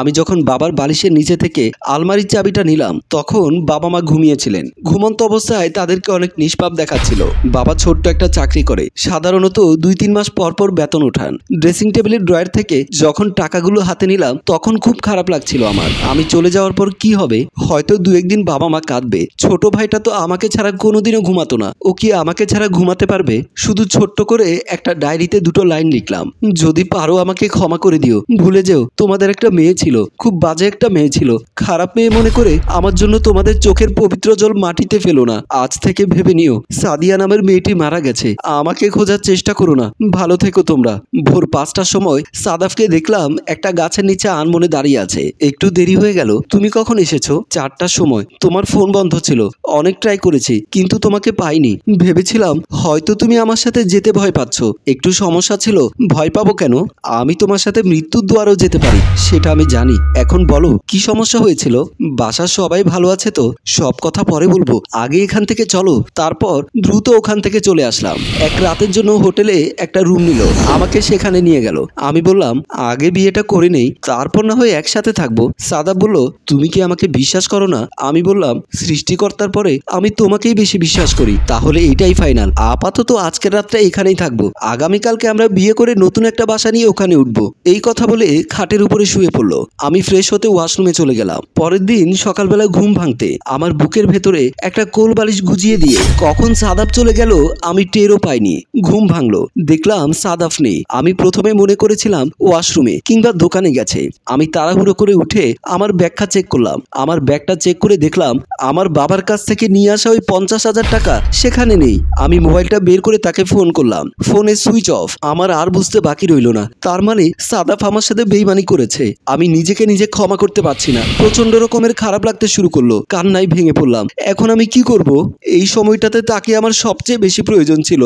আমি যখন বাবার বালিশের নিচে থেকে আলমারির চাবিটা নিলাম তখন বাবা মা ঘুমিয়েছিলেন ঘুমন্ত অবস্থায় তাদেরকে অনেক নিষ্পাপ দেখাচ্ছিল বাবা ছোট্ট একটা চাকরি করে সাধারণত দুই তিন মাস পর পর বেতন উঠান ড্রেসিং টেবিলের ড্রয়ার থেকে যখন টাকাগুলো হাতে নিলাম তখন খুব খারাপ লাগছিল আমার আমি চলে যাওয়ার পর কি হবে হয়তো দু একদিন বাবা মা কাঁদবে ছোট ভাইটা তো আমাকে ছাড়া কোনোদিনও ঘুমাতো না ও কি আমাকে ছাড়া ঘুমাতে পারবে শুধু ছোট্ট করে একটা ডায়েরিতে দুটো লাইন লিখলাম যদি পারো আমাকে ক্ষমা করে দিও ভুলে যেও তোমাদের একটা মেয়ে ছিল খুব বাজে একটা মেয়ে ছিল খারাপ মেয়ে মনে করে আমার জন্য তোমাদের চোখের পবিত্র জল মাটিতে ফেলো না আজ থেকে ভেবে নিও সাদিয়া নামের মেয়েটি মারা গেছে আমাকে খোঁজার চেষ্টা করো না ভালো থেকো তোমরা ভোর পাঁচটার সময় সাদাফকে দেখলাম একটা গাছের নিচে আনমনে দাঁড়িয়ে আছে একটু দেরি হয়ে গেল তুমি কখন এসেছো চারটার সময় তোমার ফোন বন্ধ ছিল অনেক ট্রাই করেছি কিন্তু তোমাকে পাইনি ভেবেছিলাম হয়তো তুমি আমার সাথে যেতে ভয় পাচ্ছ একটু সমস্যা ছিল ভয় পাবো কেন আমি তোমার সাথে মৃত্যুর দুয়ারও যেতে পারি সেটা আমি জানি এখন বলো কি সমস্যা হয়েছিল বাসার সবাই ভালো আছে তো সব কথা পরে বলবো আগে এখান থেকে চলো তারপর দ্রুত ওখান থেকে চলে আসলাম এক রাতের জন্য হোটেলে একটা রুম নিল আমাকে সেখানে নিয়ে গেল আমি বললাম আগে বিয়েটা করে নেই তারপর না হয়ে একসাথে থাকবো সাদা বলল তুমি কি আমাকে বিশ্বাস করো না আমি বললাম সৃষ্টিকর্তার পরে আমি তোমাকেই বেশি বিশ্বাস করি তাহলে এটাই ফাইনাল আপাতত আজকের রাতটা এখানেই থাকবো আগামীকালকে আমরা বিয়ে করে নতুন একটা বাসা নিয়ে ওখানে উঠবো এই কথা বলে খাটের উপরে শুয়ে পড়লো আমি ফ্রেশ হতে ওয়াশরুমে চলে গেলাম পরের দিন সকালবেলা ঘুম ভাঙতে আমার বুকের ভেতরে একটা কোল বালিশ গুজিয়ে দিয়ে কখন সাদাপ চলে গেল আমি টেরও পাইনি ঘুম ভাঙলো দেখলাম সাদাফ নেই আমি প্রথমে মনে করেছিলাম ওয়াশরুমে কিংবা দোকানে গেছে আমি তাড়াহুড়ো করে উঠে আমার ব্যাখ্যা চেক করলাম আমার ব্যাগটা চেক করে দেখলাম আমার বাবার কাছ থেকে নিয়ে আসা ওই পঞ্চাশ হাজার টাকা সেখানে নেই আমি মোবাইলটা বের করে তাকে ফোন করলাম ফোনে সুইচ অফ আমার আর বুঝতে বাকি রইল না তার মানে সাদাফ আমার সাথে বেইমানি করেছে আমি নিজেকে নিজে ক্ষমা করতে পারছি না প্রচন্ড রকমের খারাপ লাগতে শুরু করলো কান্নায় ভেঙে পড়লাম এখন আমি কি করব এই সময়টাতে তাকে আমার সবচেয়ে বেশি প্রয়োজন ছিল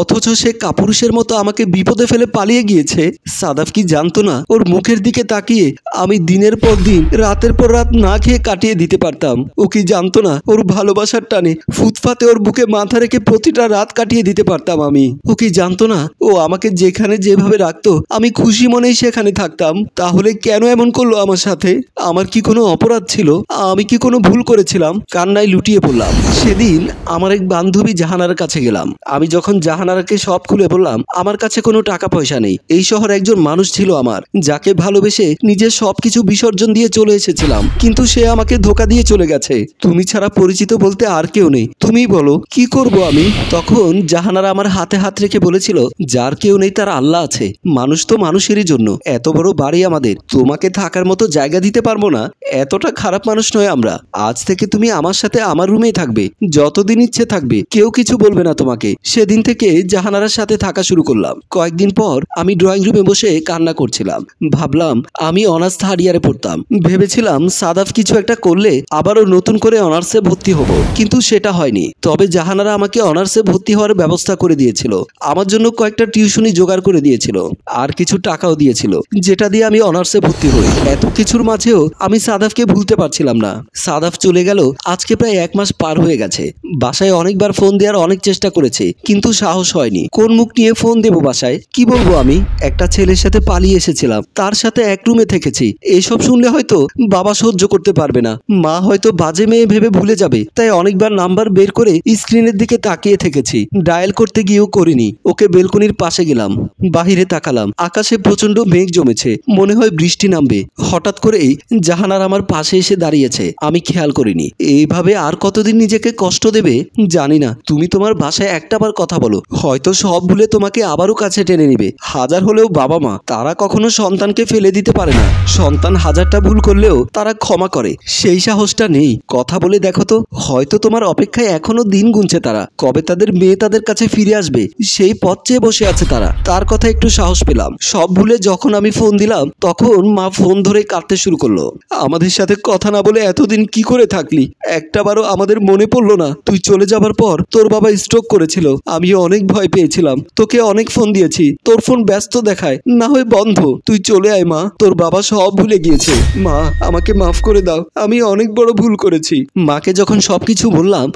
অথচ সে কাপুরুষের মতো আমাকে বিপদে ফেলে পালিয়ে গিয়েছে সাদাফ কি জানতো না ওর মুখের দিকে তাকিয়ে আমি দিনের পর দিন রাতের পর রাত না খেয়ে কাটিয়ে দিতে পারতাম ও কি জানতো না ওর ভালোবাসার টানে ফুটফাতে ওর বুকে মাথা রেখে প্রতিটা রাত কাটিয়ে দিতে পারতাম আমি ও কি জানতো না ও আমাকে যেখানে যেভাবে রাখতো আমি খুশি মনেই সেখানে থাকতাম তাহলে কেন এমন আক্রমণ করলো আমার সাথে আমার কি কোনো অপরাধ ছিল আমি কি কোনো ভুল করেছিলাম কান্নায় লুটিয়ে পড়লাম সেদিন আমার এক বান্ধবী জাহানার কাছে গেলাম আমি যখন জাহানারাকে সব খুলে বললাম আমার কাছে কোনো টাকা পয়সা নেই এই শহর একজন মানুষ ছিল আমার যাকে ভালোবেসে নিজের সবকিছু বিসর্জন দিয়ে চলে এসেছিলাম কিন্তু সে আমাকে ধোকা দিয়ে চলে গেছে তুমি ছাড়া পরিচিত বলতে আর কেউ নেই তুমি বলো কি করব আমি তখন জাহানারা আমার হাতে হাত রেখে বলেছিল যার কেউ নেই তার আল্লাহ আছে মানুষ তো মানুষেরই জন্য এত বড় বাড়ি আমাদের তোমাকে তোমাকে থাকার মতো জায়গা দিতে পারবো না এতটা খারাপ মানুষ নয় আমরা আজ থেকে তুমি আমার সাথে আমার রুমেই থাকবে যতদিন ইচ্ছে থাকবে কেউ কিছু বলবে না তোমাকে সেদিন থেকে জাহানারার সাথে থাকা শুরু করলাম কয়েকদিন পর আমি ড্রয়িং রুমে বসে কান্না করছিলাম ভাবলাম আমি অনার্স থার্ড ইয়ারে পড়তাম ভেবেছিলাম সাদাফ কিছু একটা করলে আবারও নতুন করে অনার্সে ভর্তি হব কিন্তু সেটা হয়নি তবে জাহানারা আমাকে অনার্সে ভর্তি হওয়ার ব্যবস্থা করে দিয়েছিল আমার জন্য কয়েকটা টিউশনি জোগাড় করে দিয়েছিল আর কিছু টাকাও দিয়েছিল যেটা দিয়ে আমি অনার্সে ভর্তি করি এত কিছুর মাঝেও আমি সাদাফকে ভুলতে পারছিলাম না সাদাফ চলে গেল আজকে প্রায় এক মাস পার হয়ে গেছে বাসায় অনেকবার ফোন দেওয়ার অনেক চেষ্টা করেছে কিন্তু সাহস হয়নি কোন মুখ নিয়ে ফোন দেব বাসায় কি বলবো আমি একটা ছেলের সাথে পালিয়ে এসেছিলাম তার সাথে এক রুমে থেকেছি এসব শুনলে হয়তো বাবা সহ্য করতে পারবে না মা হয়তো বাজে মেয়ে ভেবে ভুলে যাবে তাই অনেকবার নাম্বার বের করে স্ক্রিনের দিকে তাকিয়ে থেকেছি ডায়াল করতে গিয়েও করিনি ওকে বেলকনির পাশে গেলাম বাহিরে তাকালাম আকাশে প্রচন্ড মেঘ জমেছে মনে হয় বৃষ্টি নাম অবিলম্বে হঠাৎ করেই জাহানার আমার পাশে এসে দাঁড়িয়েছে আমি খেয়াল করিনি এইভাবে আর কতদিন নিজেকে কষ্ট দেবে জানি না তুমি তোমার ভাষায় একটাবার কথা বলো হয়তো সব ভুলে তোমাকে আবারও কাছে টেনে নিবে হাজার হলেও বাবা মা তারা কখনো সন্তানকে ফেলে দিতে পারে না সন্তান হাজারটা ভুল করলেও তারা ক্ষমা করে সেই সাহসটা নেই কথা বলে দেখো তো হয়তো তোমার অপেক্ষায় এখনো দিন গুনছে তারা কবে তাদের মেয়ে তাদের কাছে ফিরে আসবে সেই পথ চেয়ে বসে আছে তারা তার কথা একটু সাহস পেলাম সব ভুলে যখন আমি ফোন দিলাম তখন মা ফোন ধরে কাঁদতে শুরু করলো আমাদের সাথে কথা না বলে এতদিন কি করে থাকলি একটা বারও আমাদের মনে পড়লো না তুই চলে যাবার পর তোর বাবা স্ট্রোক করেছিল আমি অনেক ভয় পেয়েছিলাম তোকে অনেক ফোন দিয়েছি তোর ফোন ব্যস্ত দেখায় না হয় বন্ধ তুই চলে আয় মা তোর বাবা সব ভুলে গিয়েছে মা আমাকে মাফ করে দাও আমি অনেক বড় ভুল করেছি মাকে যখন সবকিছু বললাম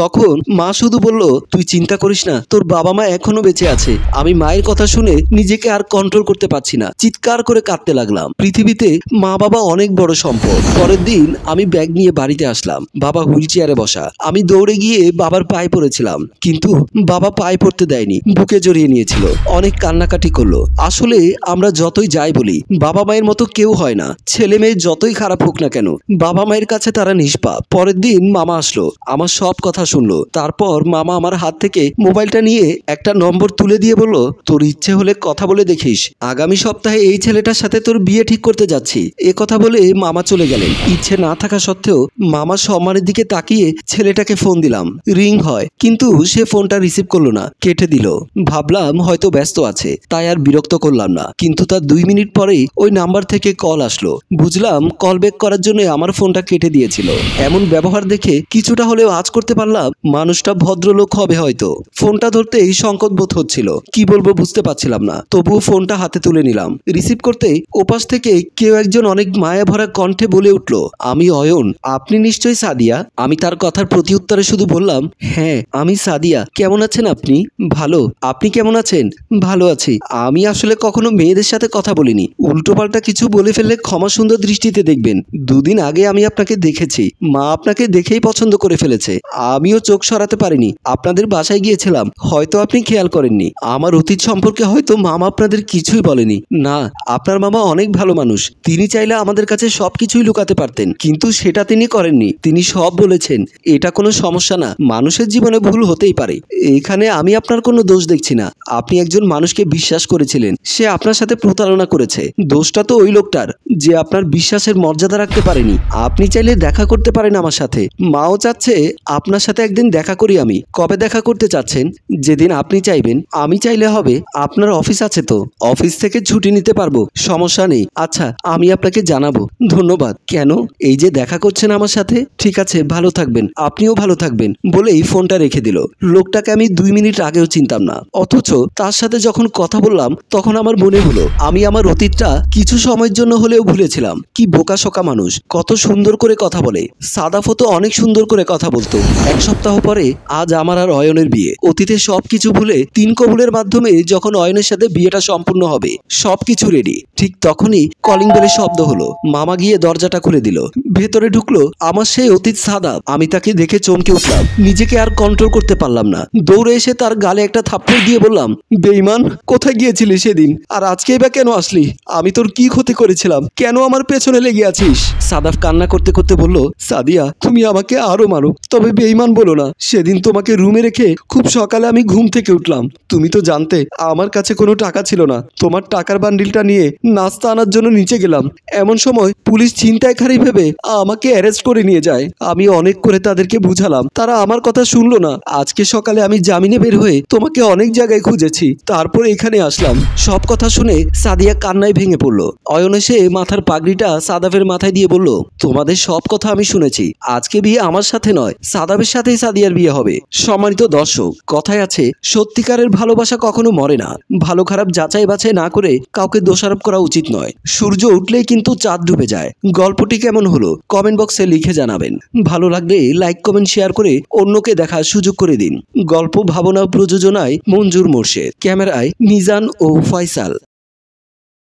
তখন মা শুধু বলল তুই চিন্তা করিস না তোর বাবা মা এখনো বেঁচে আছে আমি মায়ের কথা শুনে নিজেকে আর কন্ট্রোল করতে পারছি না চিৎকার করে কাঁদতে লাগলাম পৃথিবীতে মা বাবা অনেক বড় সম্পদ পরের দিন আমি ব্যাগ নিয়ে বাড়িতে আসলাম বাবা হুইল চেয়ারে বসা আমি দৌড়ে গিয়ে বাবার পায়ে পড়েছিলাম কিন্তু বাবা পায়ে পড়তে দেয়নি বুকে জড়িয়ে নিয়েছিল অনেক কান্নাকাটি করলো আসলে আমরা যতই যাই বলি বাবা মায়ের মতো কেউ হয় না ছেলে মেয়ে যতই খারাপ হোক না কেন বাবা মায়ের কাছে তারা নিষ্পাপ পরের দিন মামা আসলো আমার সব কথা কথা শুনলো তারপর মামা আমার হাত থেকে মোবাইলটা নিয়ে একটা নম্বর তুলে দিয়ে বলল তোর ইচ্ছে হলে কথা বলে দেখিস আগামী সপ্তাহে এই ছেলেটার সাথে তোর বিয়ে ঠিক করতে যাচ্ছি এ কথা বলে মামা চলে গেলেন ইচ্ছে না থাকা সত্ত্বেও মামা সম্মানের দিকে তাকিয়ে ছেলেটাকে ফোন দিলাম রিং হয় কিন্তু সে ফোনটা রিসিভ করলো না কেটে দিল ভাবলাম হয়তো ব্যস্ত আছে তাই আর বিরক্ত করলাম না কিন্তু তার দুই মিনিট পরেই ওই নাম্বার থেকে কল আসলো বুঝলাম কল ব্যাক করার জন্য আমার ফোনটা কেটে দিয়েছিল এমন ব্যবহার দেখে কিছুটা হলেও আজ করতে পারলাম জানলাম মানুষটা ভদ্রলোক হবে হয়তো ফোনটা ধরতে এই সংকট বোধ হচ্ছিল কি বলবো বুঝতে পারছিলাম না তবুও ফোনটা হাতে তুলে নিলাম রিসিভ করতেই ওপাশ থেকে কেউ একজন অনেক মায়া ভরা কণ্ঠে বলে উঠল আমি অয়ন আপনি নিশ্চয়ই সাদিয়া আমি তার কথার প্রতি উত্তরে শুধু বললাম হ্যাঁ আমি সাদিয়া কেমন আছেন আপনি ভালো আপনি কেমন আছেন ভালো আছি আমি আসলে কখনো মেয়েদের সাথে কথা বলিনি উল্টোপাল্টা কিছু বলে ফেললে ক্ষমা সুন্দর দৃষ্টিতে দেখবেন দুদিন আগে আমি আপনাকে দেখেছি মা আপনাকে দেখেই পছন্দ করে ফেলেছে আমিও চোখ সরাতে পারিনি আপনাদের বাসায় গিয়েছিলাম হয়তো আপনি খেয়াল করেননি আমার অতীত সম্পর্কে হয়তো মামা আপনাদের কিছুই বলেনি না আপনার মামা অনেক ভালো মানুষ তিনি চাইলে আমাদের কাছে সব কিছুই লুকাতে পারতেন কিন্তু সেটা তিনি করেননি তিনি সব বলেছেন এটা কোনো সমস্যা না মানুষের জীবনে ভুল হতেই পারে এখানে আমি আপনার কোনো দোষ দেখছি না আপনি একজন মানুষকে বিশ্বাস করেছিলেন সে আপনার সাথে প্রতারণা করেছে দোষটা তো ওই লোকটার যে আপনার বিশ্বাসের মর্যাদা রাখতে পারেনি আপনি চাইলে দেখা করতে পারেন আমার সাথে মাও চাচ্ছে আপনার সাথে সাথে একদিন দেখা করি আমি কবে দেখা করতে চাচ্ছেন যেদিন আপনি চাইবেন আমি চাইলে হবে আপনার অফিস আছে তো অফিস থেকে ছুটি নিতে পারবো সমস্যা নেই আচ্ছা আমি আপনাকে জানাবো ধন্যবাদ কেন এই যে দেখা করছেন আমার সাথে ঠিক আছে ভালো থাকবেন আপনিও ভালো থাকবেন বলেই ফোনটা রেখে দিল লোকটাকে আমি দুই মিনিট আগেও চিনতাম না অথচ তার সাথে যখন কথা বললাম তখন আমার মনে হলো আমি আমার অতীতটা কিছু সময়ের জন্য হলেও ভুলেছিলাম কি বোকা শোকা মানুষ কত সুন্দর করে কথা বলে সাদাফতো অনেক সুন্দর করে কথা বলতো এক সপ্তাহ পরে আজ আমার আর অয়নের বিয়ে অতীতে সবকিছু ভুলে তিন কবুলের মাধ্যমে যখন অয়নের সাথে বিয়েটা সম্পূর্ণ হবে সবকিছু রেডি ঠিক তখনই কলিং বেলের শব্দ হলো মামা গিয়ে দরজাটা খুলে দিল ভেতরে ঢুকলো আমার সেই অতীত সাদা আমি তাকে দেখে চমকে উঠলাম নিজেকে আর কন্ট্রোল করতে পারলাম না দৌড়ে এসে তার গালে একটা থাপ্পড় দিয়ে বললাম বেইমান কোথায় গিয়েছিলি সেদিন আর আজকেই বা কেন আসলি আমি তোর কি ক্ষতি করেছিলাম কেন আমার পেছনে লেগে আছিস সাদাফ কান্না করতে করতে বলল সাদিয়া তুমি আমাকে আরো মারো তবে বেইমান তখন বলো না সেদিন তোমাকে রুমে রেখে খুব সকালে আমি ঘুম থেকে উঠলাম তুমি তো জানতে আমার কাছে কোনো টাকা ছিল না তোমার টাকার বান্ডিলটা নিয়ে নাস্তা আনার জন্য নিচে গেলাম এমন সময় পুলিশ চিন্তায় খারি ভেবে আমাকে অ্যারেস্ট করে নিয়ে যায় আমি অনেক করে তাদেরকে বুঝালাম তারা আমার কথা শুনলো না আজকে সকালে আমি জামিনে বের হয়ে তোমাকে অনেক জায়গায় খুঁজেছি তারপর এখানে আসলাম সব কথা শুনে সাদিয়া কান্নায় ভেঙে পড়লো অয়ন এসে মাথার পাগড়িটা সাদাবের মাথায় দিয়ে বলল তোমাদের সব কথা আমি শুনেছি আজকে বিয়ে আমার সাথে নয় সাদাবের সাথে সাথেই সাদিয়ার বিয়ে হবে সম্মানিত দর্শক কথায় আছে সত্যিকারের ভালোবাসা কখনো মরে না ভালো খারাপ যাচাই বাছাই না করে কাউকে দোষারোপ করা উচিত নয় সূর্য উঠলেই কিন্তু চাঁদ ডুবে যায় গল্পটি কেমন হলো কমেন্ট বক্সে লিখে জানাবেন ভালো লাগলে লাইক কমেন্ট শেয়ার করে অন্যকে দেখার সুযোগ করে দিন গল্প ভাবনা প্রযোজনায় মঞ্জুর মোর্শেদ ক্যামেরায় মিজান ও ফয়সাল